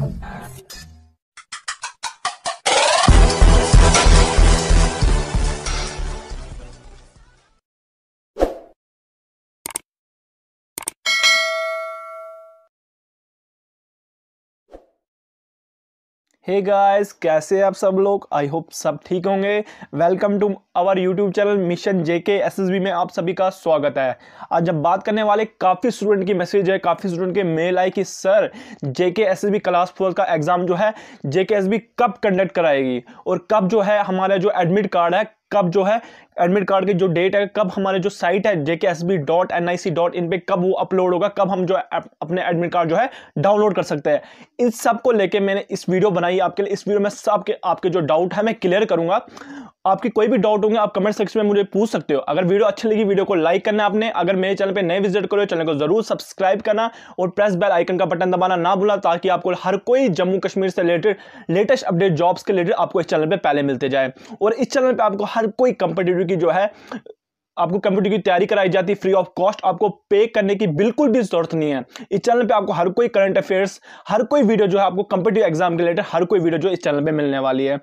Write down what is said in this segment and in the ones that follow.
Música hey guys कैसे आप सब लोग आई होप सब ठीक होंगे welcome to our YouTube channel mission JK SSB में आप सभी का स्वागत है आज जब बात करने वाले काफ़ी स्टूडेंट की मैसेज है काफ़ी स्टूडेंट के मेल आए कि sir JK SSB class four का एग्ज़ाम जो है जेके एसएसबी कब कंडक्ट कराएगी और कब जो है हमारा जो एडमिट कार्ड है कब जो है एडमिट कार्ड की जो डेट है कब हमारे जो साइट है JK S B dot N I C dot in पे कब वो अपलोड होगा कब हम जो अपने एडमिट कार्ड जो है डाउनलोड कर सकते हैं इन सब को लेके मैंने इस वीडियो बनाई आपके लिए इस वीडियो में सबके आपके जो डाउट है मैं क्लियर करूंगा आपके कोई भी डाउट होंगे आप कमेंट सेक्शन में मुझे पूछ सकते हो अगर वीडियो अच्छी लगी वीडियो को लाइक करना आपने अगर मेरे चैनल पर नए विजिट करो चैनल को जरूर सब्सक्राइब करना और प्रेस बेल आइकन का बटन दबाना ना भूला ताकि आपको हर कोई जम्मू कश्मीर से रिलेटेड लेटेस्ट अपडेट जॉब्स के रिलेटेड आपको इस चैनल पर पहले मिलते जाए और इस चैनल पर आपको हर कोई कंपटेटिव की जो है आपको कंप्यूटर की तैयारी कराई जाती है फ्री ऑफ कॉस्ट आपको पे करने की बिल्कुल भी जरूरत नहीं है इस चैनल पे आपको हर कोई करंट अफेयर्स हर कोई वीडियो जो है आपको कंप्यूटर एग्जाम के रिलेटेड हर कोई वीडियो जो इस चैनल पे मिलने वाली है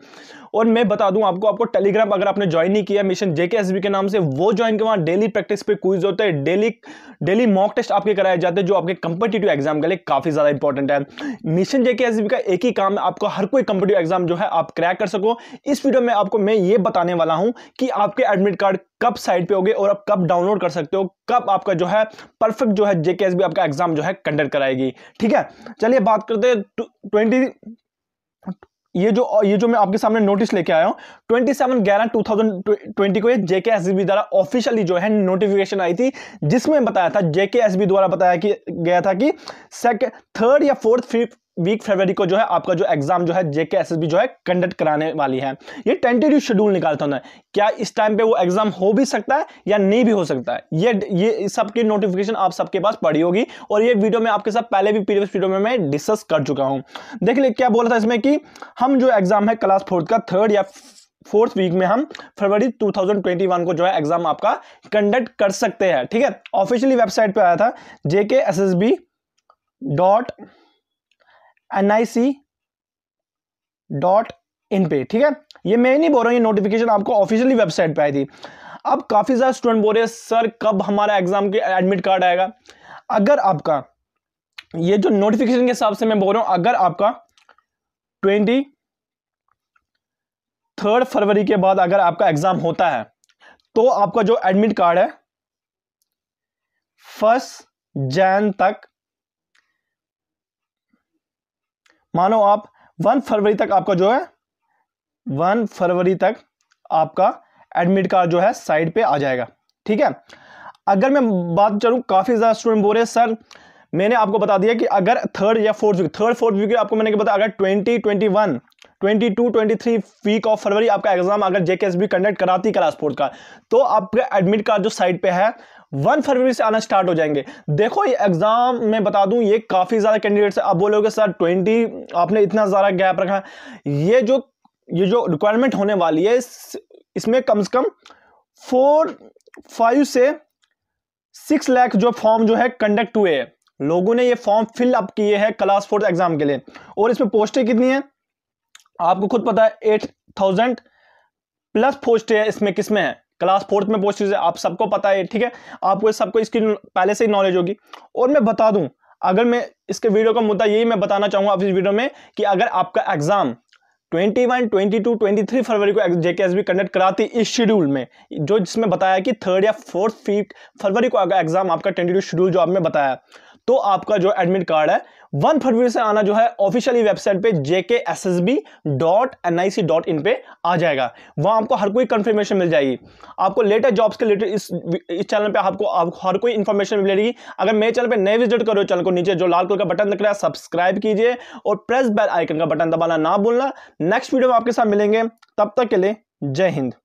और मैं बता दूं आपको आपको टेलीग्राम अगर आपने ज्वाइन नहीं किया मिशन जेके के नाम से वो ज्वाइन किया डेली प्रैक्टिस पे क्विज होते हैं डेली डेली मॉक टेस्ट आपके कराए जाते हैं जो आपके कंपिटेटिव एग्जाम के लिए काफ़ी ज़्यादा इंपॉर्टेंट है मिशन जेके का एक ही काम है आपको हर कोई कंपिटेटिव एग्जाम जो है आप क्रैक कर सको इस वीडियो में आपको मैं ये बताने वाला हूँ कि आपके एडमिट कार्ड कब साइट पे होगे और आप कब डाउनलोड कर सकते हो कब आपका जो है परफेक्ट जो है जेके आपका एग्जाम जो है कंडक्ट कराएगी ठीक है चलिए बात करते हैं ट्वेंटी ये जो ये जो मैं आपके सामने नोटिस लेके आया हूँ ट्वेंटी सेवन ग्यारह टू थाउजेंड ट्वेंटी को जेके एस बी द्वारा ऑफिशियली जो है नोटिफिकेशन आई थी जिसमें बताया था जेके एस बी द्वारा बताया कि गया था कि सेकंड थर्ड या फोर्थ फिफ्थ वीक फरवरी को जो है आपका जो एग्जाम जो है जेके एस जो है कंडक्ट कराने वाली है ये टेंटेटिव शेड्यूल निकालता होना है क्या इस टाइम पे वो एग्जाम हो भी सकता है या नहीं भी हो सकता है ये ये सबकी नोटिफिकेशन आप सबके पास पड़ी होगी और ये वीडियो में आपके साथ पहले भी प्रीवियस वीडियो में मैं डिस्कस कर चुका हूँ देख लिए क्या बोला था इसमें कि हम जो एग्जाम है क्लास फोर्थ का थर्ड या फोर्थ वीक में हम फरवरी 2021 को जो है एग्जाम आपका कंडक्ट कर सकते हैं ठीक है ऑफिशियली वेबसाइट पे आया था JK S S B dot N I C dot in पे ठीक है ये मैं नहीं बोल रहा हूं ये नोटिफिकेशन आपको ऑफिशियली वेबसाइट पे आई थी अब काफ़ी सारे स्टूडेंट बोल रहे हैं सर कब हमारा एग्जाम के एडमिट कार्ड आएगा अगर आपका ये जो नोटिफिकेशन के हिसाब से मैं बोल रहा हूं अगर आपका ट्वेंटी थर्ड फरवरी के बाद अगर आपका एग्जाम होता है तो आपका जो एडमिट कार्ड है फर्स्ट जैन तक मानो आप वन फरवरी तक आपका जो है वन फरवरी तक आपका एडमिट कार्ड जो है साइड पे आ जाएगा ठीक है अगर मैं बात करूँ काफ़ी ज़्यादा स्टूडेंट बोल रहे हैं सर मैंने आपको बता दिया कि अगर थर्ड या fourth week third fourth week आपको मैंने बताया अगर twenty twenty one twenty two twenty three week of फरवरी आपका एग्जाम अगर बी कंडक्ट कराती क्लास फोर्थ का तो आपका एडमिट कार्ड जो साइड पे है वन फरवरी से आना स्टार्ट हो जाएंगे देखो ये एग्ज़ाम में बता दूं ये काफ़ी ज़्यादा कैंडिडेट्स अब बोलोगे सर ट्वेंटी आपने इतना ज़्यादा गैप रखा ये जो ये जो रिक्वायरमेंट होने वाली है इस, इसमें कम से कम फोर फाइव से सिक्स लाख जो फॉर्म जो है कंडक्ट हुए है लोगों ने ये फॉर्म फिल अप किए हैं क्लास फोर्थ एग्ज़ाम के लिए और इसमें पोस्टें कितनी है आपको खुद पता है एट थाउजेंड प्लस पोस्टें इसमें किसमें है क्लास फोर्थ में बहुत है आप सबको पता है ठीक है आपको सबको इसकी पहले से ही नॉलेज होगी और मैं बता दूं अगर मैं इसके वीडियो का मुद्दा यही मैं बताना चाहूंगा आप इस वीडियो में कि अगर आपका एग्ज़ाम 21, 22, 23 फरवरी को जेकेएसबी कंडक्ट कराती इस शेड्यूल में जो जिसमें बताया कि थर्ड या फोर्थ फिफ्थ फरवरी को अगर एग्जाम आपका टेंटेटिव शेड्यूल जो आपने बताया तो आपका जो एडमिट कार्ड है वन फरवरी से आना जो है ऑफिशियली वेबसाइट पे JK S S B dot N I C dot in पर आ जाएगा वहाँ आपको हर कोई कंफर्मेशन मिल जाएगी आपको लेटेस्ट जॉब्स के रिलेटेड इस इस चैनल पे आपको आप हर कोई इन्फॉर्मेशन मिलेगी अगर मेरे चैनल पे नए विजिट करो चैनल को नीचे जो लाल कलर का बटन दिख रहा है सब्सक्राइब कीजिए और प्रेस बेल आइकन का बटन दबाना ना भूलना नेक्स्ट वीडियो में आपके साथ मिलेंगे तब तक के लिए जय हिंद